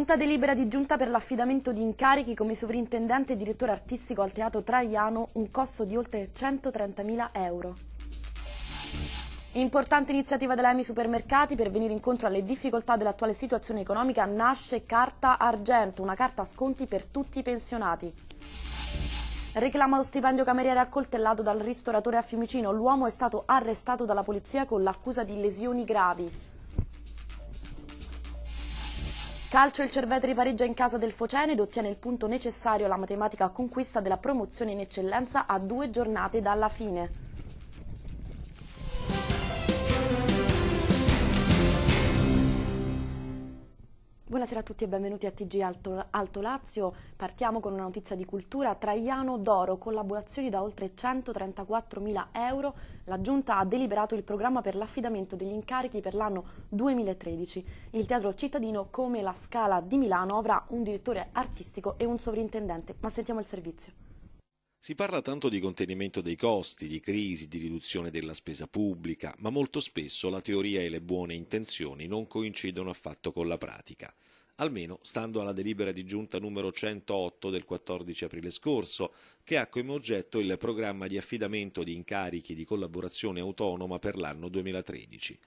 Punta delibera di giunta per l'affidamento di incarichi come sovrintendente e direttore artistico al Teatro Traiano, un costo di oltre 130.000 euro. Importante iniziativa dell'EMI Supermercati per venire incontro alle difficoltà dell'attuale situazione economica nasce Carta Argento, una carta a sconti per tutti i pensionati. Reclama lo stipendio cameriere accoltellato dal ristoratore a Fiumicino. L'uomo è stato arrestato dalla polizia con l'accusa di lesioni gravi. calcio il Cervetri pareggia in casa del Focene ed ottiene il punto necessario alla matematica conquista della promozione in eccellenza a due giornate dalla fine. Buonasera a tutti e benvenuti a TG Alto, Alto, Lazio. Partiamo con una notizia di cultura. Traiano d'Oro, collaborazioni da oltre 134.000 euro. La Giunta ha deliberato il programma per l'affidamento degli incarichi per l'anno 2013. Il teatro cittadino, come la Scala di Milano, avrà un direttore artistico e un sovrintendente. Ma sentiamo il servizio. Si parla tanto di contenimento dei costi, di crisi, di riduzione della spesa pubblica, ma molto spesso la teoria e le buone intenzioni non coincidono affatto con la pratica almeno stando alla delibera di giunta numero 108 del 14 aprile scorso, che ha come oggetto il programma di affidamento di incarichi di collaborazione autonoma per l'anno 2013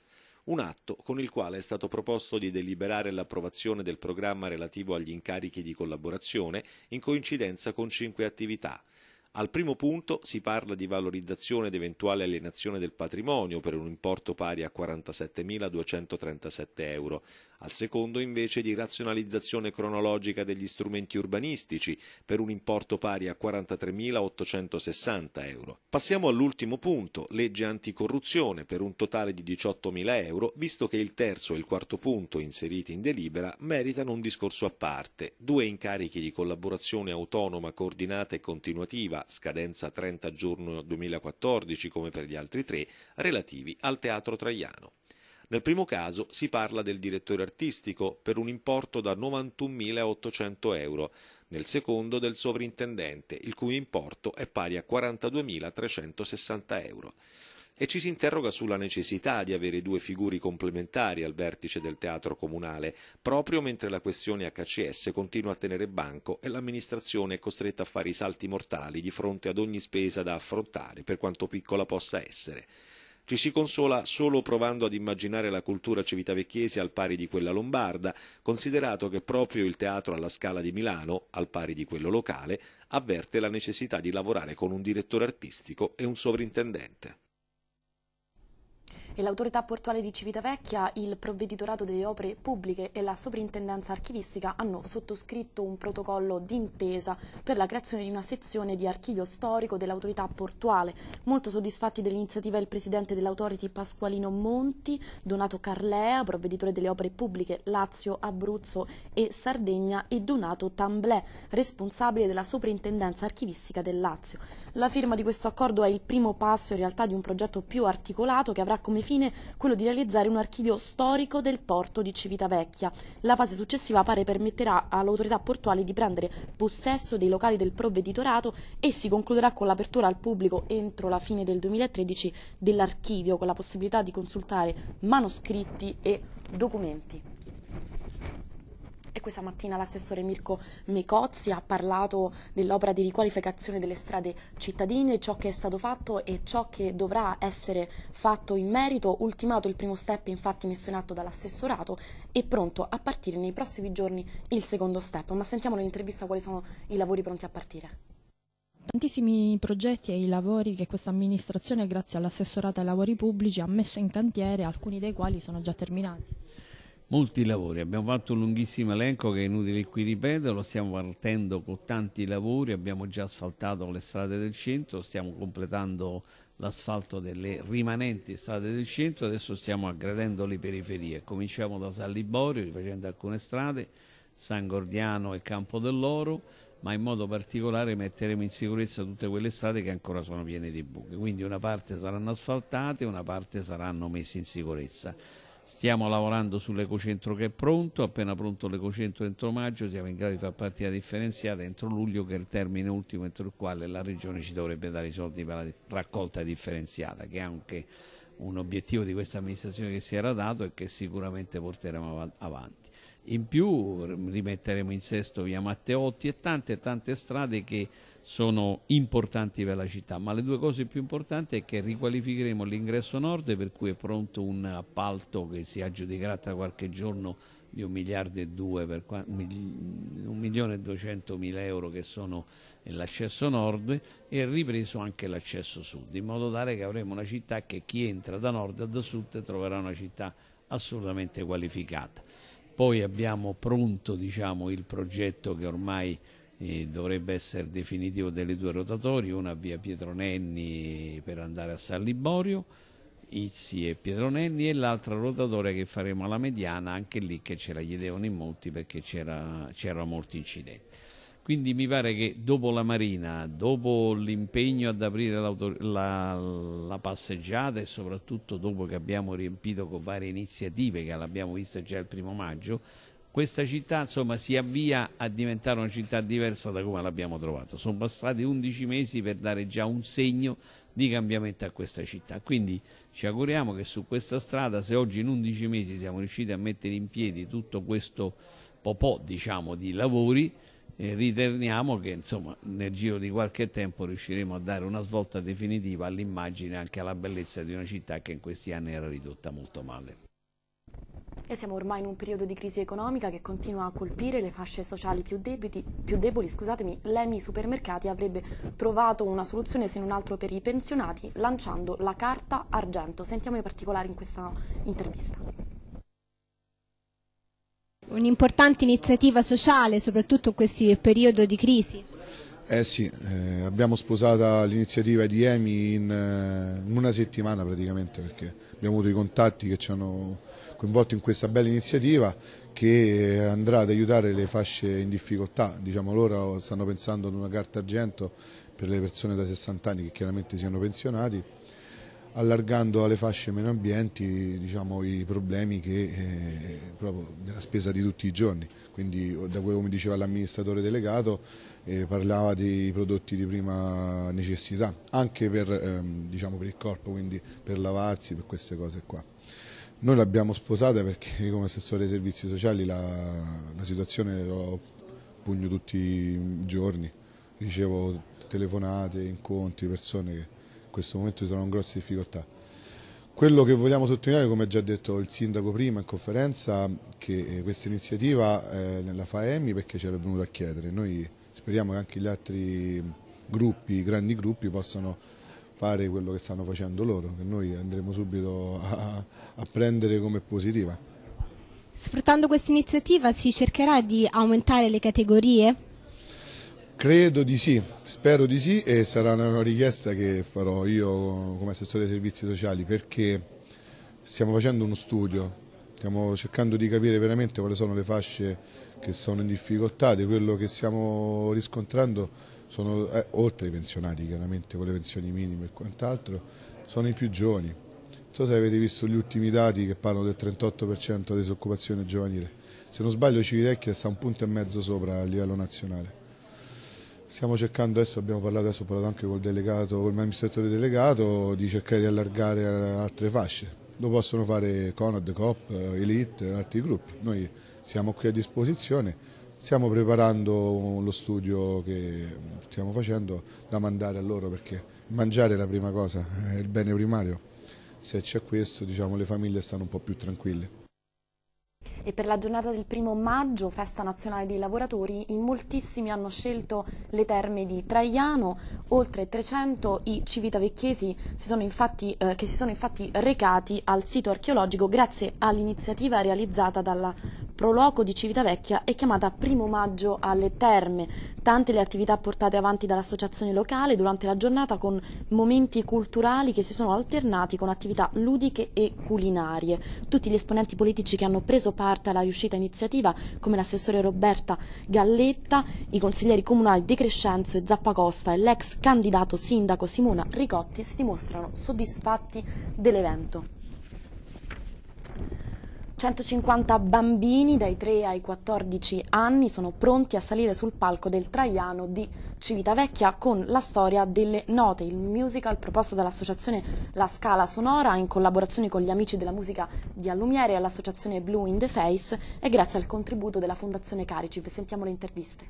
un atto con il quale è stato proposto di deliberare l'approvazione del programma relativo agli incarichi di collaborazione in coincidenza con cinque attività. Al primo punto si parla di valorizzazione ed eventuale alienazione del patrimonio per un importo pari a 47.237 euro, al secondo invece di razionalizzazione cronologica degli strumenti urbanistici per un importo pari a 43.860 euro. Passiamo all'ultimo punto, legge anticorruzione per un totale di 18.000 euro, visto che il terzo e il quarto punto inseriti in delibera meritano un discorso a parte, due incarichi di collaborazione autonoma coordinata e continuativa, scadenza 30 giugno 2014 come per gli altri tre, relativi al Teatro Traiano. Nel primo caso si parla del direttore artistico per un importo da 91.800 euro, nel secondo del sovrintendente, il cui importo è pari a 42.360 euro. E ci si interroga sulla necessità di avere due figure complementari al vertice del teatro comunale, proprio mentre la questione HCS continua a tenere banco e l'amministrazione è costretta a fare i salti mortali di fronte ad ogni spesa da affrontare, per quanto piccola possa essere. Ci si consola solo provando ad immaginare la cultura civitavecchiese al pari di quella lombarda, considerato che proprio il teatro alla Scala di Milano, al pari di quello locale, avverte la necessità di lavorare con un direttore artistico e un sovrintendente e l'autorità portuale di Civitavecchia, il provveditorato delle opere pubbliche e la soprintendenza archivistica hanno sottoscritto un protocollo d'intesa per la creazione di una sezione di archivio storico dell'autorità portuale. Molto soddisfatti dell'iniziativa il presidente dell'autority Pasqualino Monti, Donato Carlea, provveditore delle opere pubbliche Lazio, Abruzzo e Sardegna e Donato Tamblè, responsabile della soprintendenza archivistica del Lazio. La firma di questo accordo è il primo passo in realtà di un progetto più articolato che avrà come come fine quello di realizzare un archivio storico del porto di Civitavecchia. La fase successiva pare permetterà all'autorità portuale di prendere possesso dei locali del provveditorato e si concluderà con l'apertura al pubblico entro la fine del 2013 dell'archivio con la possibilità di consultare manoscritti e documenti. E questa mattina l'assessore Mirko Mecozzi ha parlato dell'opera di riqualificazione delle strade cittadine, ciò che è stato fatto e ciò che dovrà essere fatto in merito, ultimato il primo step infatti messo in atto dall'assessorato e pronto a partire nei prossimi giorni il secondo step. Ma sentiamo nell'intervista quali sono i lavori pronti a partire. Tantissimi progetti e i lavori che questa amministrazione, grazie all'assessorato ai lavori pubblici, ha messo in cantiere, alcuni dei quali sono già terminati molti lavori, abbiamo fatto un lunghissimo elenco che è inutile qui ripeterlo, stiamo partendo con tanti lavori, abbiamo già asfaltato le strade del centro, stiamo completando l'asfalto delle rimanenti strade del centro, adesso stiamo aggredendo le periferie, cominciamo da San Liborio rifacendo alcune strade, San Gordiano e Campo dell'Oro, ma in modo particolare metteremo in sicurezza tutte quelle strade che ancora sono piene di buche, quindi una parte saranno asfaltate, una parte saranno messe in sicurezza Stiamo lavorando sull'ecocentro che è pronto, appena pronto l'ecocentro entro maggio siamo in grado di far partire la differenziata entro luglio che è il termine ultimo entro il quale la Regione ci dovrebbe dare i soldi per la raccolta differenziata che è anche un obiettivo di questa amministrazione che si era dato e che sicuramente porteremo avanti. In più rimetteremo in sesto via Matteotti e tante tante strade che sono importanti per la città, ma le due cose più importanti è che riqualificheremo l'ingresso nord per cui è pronto un appalto che si aggiudicherà tra qualche giorno di 1 miliardo e 2 per 1 milione e 200 mila euro che sono l'accesso nord e ripreso anche l'accesso sud in modo tale che avremo una città che chi entra da nord a da sud troverà una città assolutamente qualificata poi abbiamo pronto diciamo, il progetto che ormai dovrebbe essere definitivo delle due rotatorie, una via Pietro Nenni per andare a San Liborio, Izzi e Pietro Nenni e l'altra rotatoria che faremo alla mediana, anche lì che ce la chiedevano in molti perché c'erano molti incidenti. Quindi mi pare che dopo la Marina, dopo l'impegno ad aprire la, la, passeggiata e soprattutto dopo che abbiamo riempito con varie iniziative, che l'abbiamo vista già il primo maggio, questa città insomma, si avvia a diventare una città diversa da come l'abbiamo trovato. Sono passati 11 mesi per dare già un segno di cambiamento a questa città. Quindi ci auguriamo che su questa strada, se oggi in 11 mesi siamo riusciti a mettere in piedi tutto questo popò diciamo, di lavori, eh, riteniamo che insomma, nel giro di qualche tempo riusciremo a dare una svolta definitiva all'immagine e anche alla bellezza di una città che in questi anni era ridotta molto male e siamo ormai in un periodo di crisi economica che continua a colpire le fasce sociali più, debiti, più deboli. Scusatemi, l'EMI Supermercati avrebbe trovato una soluzione se non altro per i pensionati lanciando la carta argento. Sentiamo i particolari in questa intervista un'importante iniziativa sociale, soprattutto in questo periodo di crisi. Eh sì, eh, abbiamo sposato l'iniziativa di EMI in, eh, in, una settimana praticamente perché abbiamo avuto i contatti che ci hanno coinvolto in questa bella iniziativa che andrà ad aiutare le fasce in difficoltà, diciamo loro stanno pensando ad una carta argento per le persone da 60 anni che chiaramente siano pensionati, allargando alle fasce meno ambienti diciamo, i problemi che, eh, della spesa di tutti i giorni, quindi da quello che diceva l'amministratore delegato eh, parlava dei prodotti di prima necessità, anche per, ehm, diciamo, per il corpo, quindi per lavarsi, per queste cose qua. Noi l'abbiamo sposata perché come assessore dei servizi sociali la, la situazione la pugno tutti i giorni, ricevo telefonate, incontri, persone che in questo momento sono in grosse difficoltà. Quello che vogliamo sottolineare, come ha già detto il sindaco prima in conferenza, che eh, questa iniziativa eh, la fa EMI perché ce l'è venuta a chiedere. Noi speriamo che anche gli altri gruppi, grandi gruppi, possano fare quello che stanno facendo loro, che noi andremo subito a, a prendere come positiva. Sfruttando questa iniziativa si cercherà di aumentare le categorie? Credo di sì, spero di sì e sarà una richiesta che farò io come assessore dei servizi sociali perché stiamo facendo uno studio, stiamo cercando di capire veramente quali sono le fasce che sono in difficoltà, di quello che stiamo riscontrando sono eh, oltre i pensionati chiaramente con le pensioni minime e quant'altro, sono i più giovani. Non so se avete visto gli ultimi dati che parlano del 38% di disoccupazione giovanile. Se non sbaglio Civitecchia sta un punto e mezzo sopra a livello nazionale. Stiamo cercando adesso, abbiamo parlato adesso, ho parlato anche col delegato, col amministratore delegato, di cercare di allargare altre fasce. Lo possono fare Conad, Coop, Elite, altri gruppi. Noi siamo qui a disposizione stiamo preparando lo studio che stiamo facendo da mandare a loro perché mangiare è la prima cosa, è il bene primario. Se c'è questo diciamo, le famiglie stanno un po' più tranquille. E per la giornata del primo maggio, festa nazionale dei lavoratori, in moltissimi hanno scelto le terme di Traiano, oltre 300 i civitavecchesi si sono infatti, eh, che si sono infatti recati al sito archeologico grazie all'iniziativa realizzata dalla Proloco di Civitavecchia e chiamata Primo Maggio alle Terme. Tante le attività portate avanti dall'associazione locale durante la giornata con momenti culturali che si sono alternati con attività ludiche e culinarie. Tutti gli esponenti politici che hanno preso parte alla riuscita iniziativa come l'assessore Roberta Galletta, i consiglieri comunali De Crescenzo e Zappacosta e l'ex candidato sindaco Simona Ricotti si dimostrano soddisfatti dell'evento. 150 bambini dai 3 ai 14 anni sono pronti a salire sul palco del Traiano di Civitavecchia con la storia delle note, il musical proposto dall'associazione La Scala Sonora in collaborazione con gli amici della musica di Allumiere e l'associazione Blue in the Face e grazie al contributo della Fondazione Carici. Sentiamo le interviste.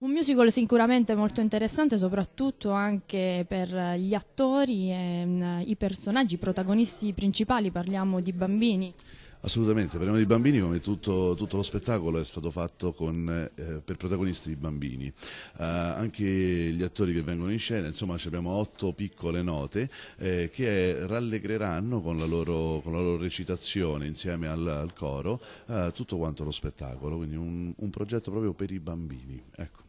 Un musical sicuramente molto interessante, soprattutto anche per gli attori e mm, i personaggi, i protagonisti principali, parliamo di bambini. Assolutamente, parliamo di bambini come tutto, tutto, lo spettacolo è stato fatto con, eh, per protagonisti bambini, eh, anche gli attori che vengono in scena, insomma abbiamo otto piccole note eh, che rallegreranno con la, loro, con la, loro, recitazione insieme al, al coro eh, tutto quanto lo spettacolo, quindi un, un progetto proprio per i bambini. Ecco.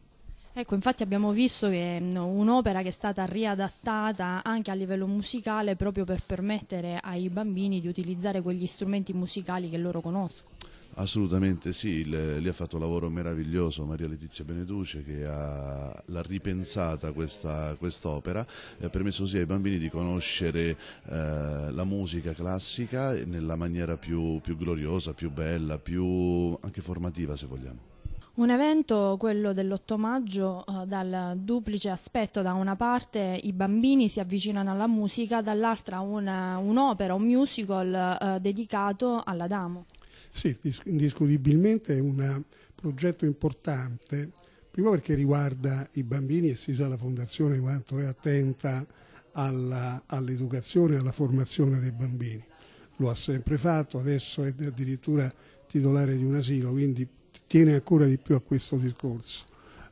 Ecco, infatti abbiamo visto che no, un'opera che è stata riadattata anche a livello musicale proprio per permettere ai bambini di utilizzare quegli strumenti musicali che loro conoscono. Assolutamente sì, le, lì ha fatto un lavoro meraviglioso Maria Letizia Beneduce che l'ha ripensata quest'opera e ha permesso sia ai bambini di conoscere eh, la musica classica nella maniera più, più gloriosa, più bella, più anche formativa se vogliamo. Un evento, quello dell'8 maggio, eh, dal duplice aspetto, da una parte i bambini si avvicinano alla musica, dall'altra un'opera, un, un musical eh, dedicato all'Adamo. Sì, indiscutibilmente è un progetto importante, prima perché riguarda i bambini e si sa la Fondazione quanto è attenta all'educazione e alla formazione dei bambini. Lo ha sempre fatto, adesso è addirittura titolare di un asilo, quindi tiene ancora di più a questo discorso,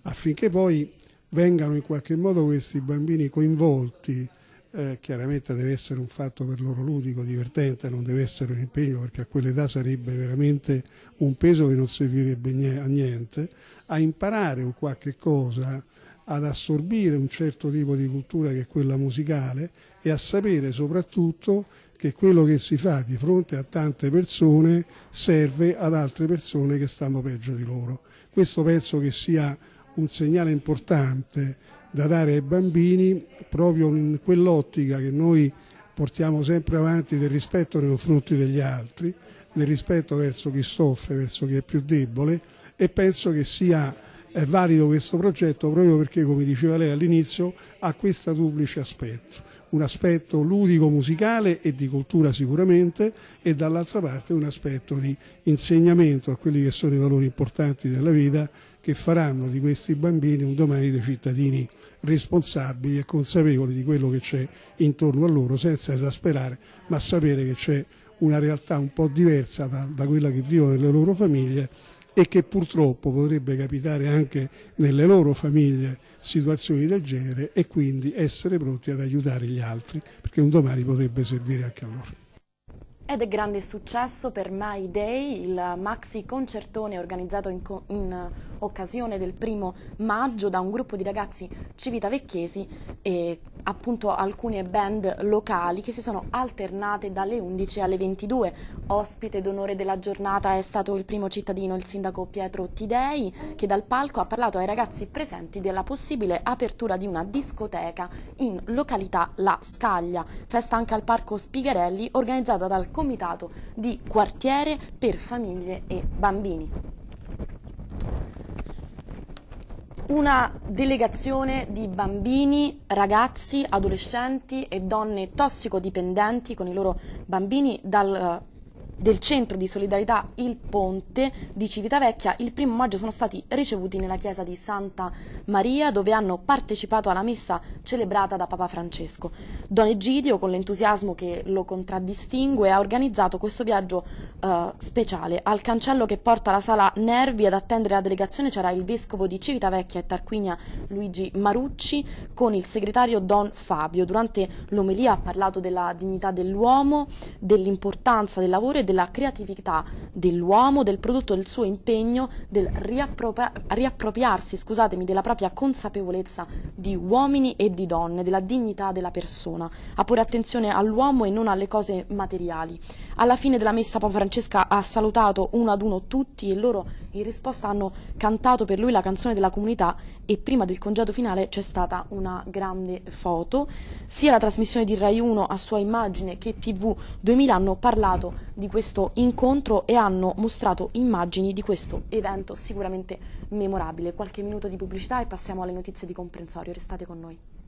affinché poi vengano in qualche modo questi bambini coinvolti, eh, chiaramente deve essere un fatto per loro ludico, divertente, non deve essere un impegno perché a quell'età sarebbe veramente un peso che non servirebbe a niente, a imparare un qualche cosa ad assorbire un certo tipo di cultura che è quella musicale e a sapere soprattutto che quello che si fa di fronte a tante persone serve ad altre persone che stanno peggio di loro. Questo penso che sia un segnale importante da dare ai bambini proprio in quell'ottica che noi portiamo sempre avanti del rispetto nei confronti degli altri, del rispetto verso chi soffre, verso chi è più debole e penso che sia è valido questo progetto proprio perché, come diceva lei all'inizio, ha questo duplice aspetto, un aspetto ludico musicale e di cultura sicuramente e dall'altra parte un aspetto di insegnamento a quelli che sono i valori importanti della vita che faranno di questi bambini un domani dei cittadini responsabili e consapevoli di quello che c'è intorno a loro senza esasperare ma sapere che c'è una realtà un po' diversa da, da quella che vivono le loro famiglie e che purtroppo potrebbe capitare anche nelle loro famiglie situazioni del genere e quindi essere pronti ad aiutare gli altri perché un domani potrebbe servire anche a loro. Ed è grande successo per My Day, il maxi concertone organizzato in, co in, eh, occasione del primo maggio da un gruppo di ragazzi civitavecchiesi e appunto alcune band locali che si sono alternate dalle 11 alle 22. Ospite d'onore della giornata è stato il primo cittadino, il sindaco Pietro Tidei, che dal palco ha parlato ai ragazzi presenti della possibile apertura di una discoteca in località La Scaglia, festa anche al Parco Spigarelli organizzata dal Consiglio comitato di quartiere per famiglie e bambini. una delegazione di bambini, ragazzi, adolescenti e donne tossicodipendenti con i loro bambini dal eh, del centro di solidarietà Il Ponte di Civitavecchia il primo maggio sono stati ricevuti nella chiesa di Santa Maria dove hanno partecipato alla messa celebrata da Papa Francesco. Don Egidio con l'entusiasmo che lo contraddistingue ha organizzato questo viaggio eh, speciale. Al cancello che porta la sala Nervi ad attendere la delegazione c'era il vescovo di Civitavecchia e Tarquinia Luigi Marucci con il segretario Don Fabio. Durante l'omelia ha parlato della dignità dell'uomo, dell'importanza del lavoro e della creatività dell'uomo, del prodotto del suo impegno, del riappropria- riappropriarsi, scusatemi, della propria consapevolezza di uomini e di donne, della dignità della persona. a porre attenzione all'uomo e non alle cose materiali. Alla fine della messa Papa Francesca ha salutato uno ad uno tutti e loro in risposta hanno cantato per lui la canzone della comunità e prima del congedo finale c'è stata una grande foto. Sia la trasmissione di Rai 1 a sua immagine che TV 2000 hanno parlato di questo questo incontro e hanno mostrato immagini di questo evento sicuramente memorabile. Qualche minuto di pubblicità e passiamo alle notizie di comprensorio. Restate con noi.